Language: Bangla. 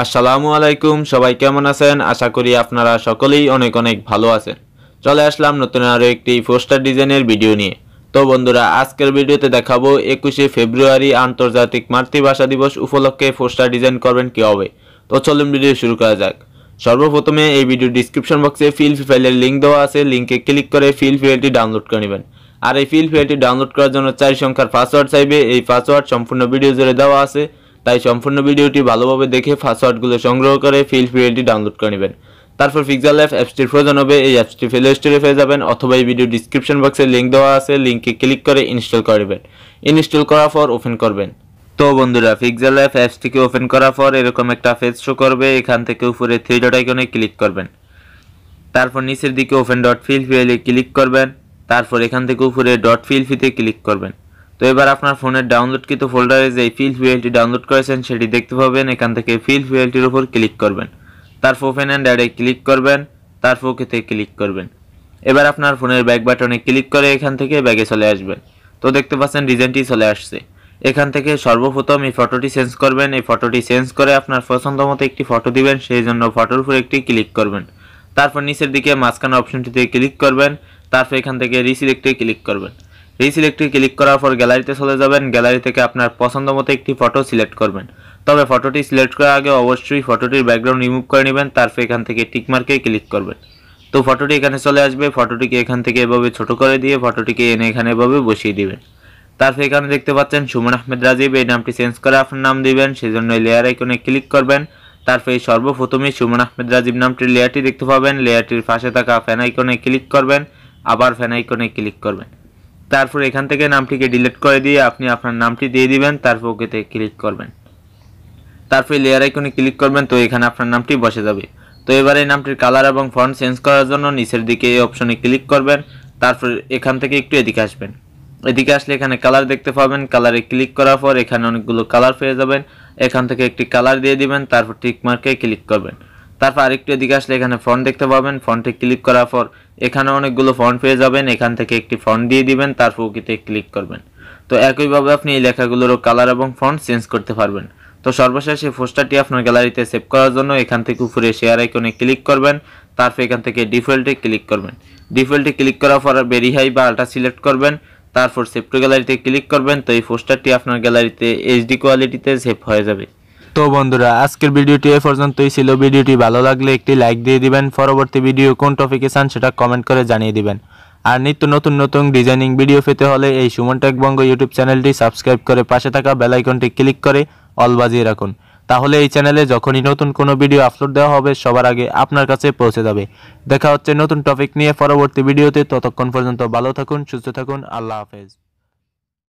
আসসালামু আলাইকুম সবাই কেমন আছেন আশা করি আপনারা সকলেই অনেক অনেক ভালো আছেন চলে আসলাম নতুন আরও একটি ফোস্টার ডিজাইনের ভিডিও নিয়ে তো বন্ধুরা আজকের ভিডিওতে দেখাবো একুশে ফেব্রুয়ারি আন্তর্জাতিক মাতৃভাষা দিবস উপলক্ষে ফোস্টার ডিজাইন করবেন কী হবে তো চলুন ভিডিও শুরু করা যাক সর্বপ্রথমে এই ভিডিও ডিসক্রিপশন বক্সে ফিল ফাইলের লিঙ্ক দেওয়া আছে লিঙ্কে ক্লিক করে ফিল ফাইলটি ডাউনলোড করে নেবেন আর এই ফিল ফাইলটি ডাউনলোড করার জন্য চার সংখ্যার পাসওয়ার্ড চাইবে এই পাসওয়ার্ড সম্পূর্ণ ভিডিও জুড়ে দেওয়া আছে তাই সম্পূর্ণ ভিডিওটি ভালোভাবে দেখে পাসওয়ার্ডগুলো সংগ্রহ করে ফিল ফ্রি ডাউনলোড করে নেবেন তারপর পিক্সেল অ্যাপ অ্যাপসটির প্রয়োজন হবে এই অ্যাপসটি প্লে স্টোরে পেয়ে যাবেন অথবা এই ভিডিও ডিসক্রিপশন বক্সে লিঙ্ক দেওয়া আছে লিঙ্কে ক্লিক করে ইনস্টল করবেন ইনস্টল করার পর ওপেন করবেন তো বন্ধুরা পিক্সেল অ্যাপ অ্যাপসটিকে ওপেন করার পর এরকম একটা পেজ শো করবে এখান থেকে উপরে থ্রি ডট আইকনে ক্লিক করবেন তারপর নিচের দিকে ওপেন ডট ফিল ফিএলে ক্লিক করবেন তারপর এখান থেকে উপরে ডট ফিল ফিতে ক্লিক করবেন তো এবার আপনার ফোনের ডাউনলোডকৃত ফোল্ডারে যে ফিল ফুয়েলটি ডাউনলোড করেছেন সেটি দেখতে পাবেন এখান থেকে ফিল ফুয়েলটির উপর ক্লিক করবেন তারপর ওপেন অ্যান্ড অ্যাডে ক্লিক করবেন তারপর ওকেতে ক্লিক করবেন এবার আপনার ফোনের ব্যাক বাটনে ক্লিক করে এখান থেকে ব্যাগে চলে আসবেন তো দেখতে পাচ্ছেন ডিজাইনটি চলে আসছে এখান থেকে সর্বপ্রথম এই ফটোটি চেঞ্জ করবেন এই ফটোটি চেঞ্জ করে আপনার পছন্দ মতো একটি ফটো দিবেন সেই জন্য ফটোর উপর একটি ক্লিক করবেন তারপর নিচের দিকে মাঝখানে অপশনটিতে ক্লিক করবেন তারপর এখান থেকে রিসিলেক্টে ক্লিক করবেন এই সিলেক্টে ক্লিক করার পর গ্যালারিতে চলে যাবেন গ্যালারি থেকে আপনার পছন্দ মতো একটি ফটো সিলেক্ট করবেন তবে ফটোটি সিলেক্ট করার আগে অবশ্যই ফটোটির ব্যাকগ্রাউন্ড রিমুভ করে নেবেন তারপর এখান থেকে টিকমার্কে ক্লিক করবেন তো ফটোটি এখানে চলে আসবে ফটোটিকে এখান থেকে এভাবে ছোট করে দিয়ে ফটোটিকে এনে এখানে এভাবে বসিয়ে দিবেন তারপর এখানে দেখতে পাচ্ছেন সুমন আহমেদ রাজীব এই নামটি চেঞ্জ করে আপনার নাম দিবেন সেই জন্য লেয়ার আইকনে ক্লিক করবেন তারপর এই সর্বপ্রথমে সুমন আহমেদ রাজীব নামটির লেয়ারটি দেখতে পাবেন লেয়ারটির পাশে থাকা ফ্যান আইকনে ক্লিক করবেন আবার ফ্যান আইকনে ক্লিক করবেন তারপর এখান থেকে নামটিকে ডিলিট করে দিয়ে আপনি আপনার নামটি দিয়ে দিবেন তারপর ওকেতে ক্লিক করবেন তারপরে লেয়ার আইকনে ক্লিক করবেন তো এখানে আপনার নামটি বসে যাবে তো এবার এই নামটির কালার এবং ফন্ট চেঞ্জ করার জন্য নিচের দিকে এই অপশনে ক্লিক করবেন তারপর এখান থেকে একটু এদিকে আসবেন এদিকে আসলে এখানে কালার দেখতে পাবেন কালারে ক্লিক করার পর এখানে অনেকগুলো কালার পেয়ে যাবেন এখান থেকে একটি কালার দিয়ে দিবেন তারপর টিক মার্কে ক্লিক করবেন তারপর আরেকটু এদিকে আসলে এখানে ফন্ট দেখতে পাবেন ফন্টে ক্লিক করার পর এখানে অনেকগুলো ফন্ট পেয়ে যাবেন এখান থেকে একটি ফন্ট দিয়ে দিবেন তারপর ওকেতে ক্লিক করবেন তো একইভাবে আপনি এই লেখাগুলোরও কালার এবং ফন্ট চেঞ্জ করতে পারবেন তো সর্বশেষ এই পোস্টারটি আপনার গ্যালারিতে সেভ করার জন্য এখান থেকে উপরে শেয়ার আইকনে ক্লিক করবেন তারপর এখান থেকে ডিফল্টে ক্লিক করবেন ডিফল্টে ক্লিক করার পর বেরি হাই বা আল্ট্রা সিলেক্ট করবেন তারপর সেভ টু গ্যালারিতে ক্লিক করবেন তো এই পোস্টারটি আপনার গ্যালারিতে এইচডি কোয়ালিটিতে সেভ হয়ে যাবে তো বন্ধুরা আজকের ভিডিওটি এ পর্যন্তই ছিল ভিডিওটি ভালো লাগলে একটি লাইক দিয়ে দিবেন পরবর্তী ভিডিও কোন টপিকে চান সেটা কমেন্ট করে জানিয়ে দিবেন আর নিত্য নতুন নতুন ডিজাইনিং ভিডিও পেতে হলে এই সুমন বঙ্গ ইউটিউব চ্যানেলটি সাবস্ক্রাইব করে পাশে থাকা বেলাইকনটি ক্লিক করে অল বাজিয়ে রাখুন তাহলে এই চ্যানেলে যখনই নতুন কোনো ভিডিও আপলোড দেওয়া হবে সবার আগে আপনার কাছে পৌঁছে যাবে দেখা হচ্ছে নতুন টপিক নিয়ে পরবর্তী ভিডিওতে ততক্ষণ পর্যন্ত ভালো থাকুন সুস্থ থাকুন আল্লাহ হাফেজ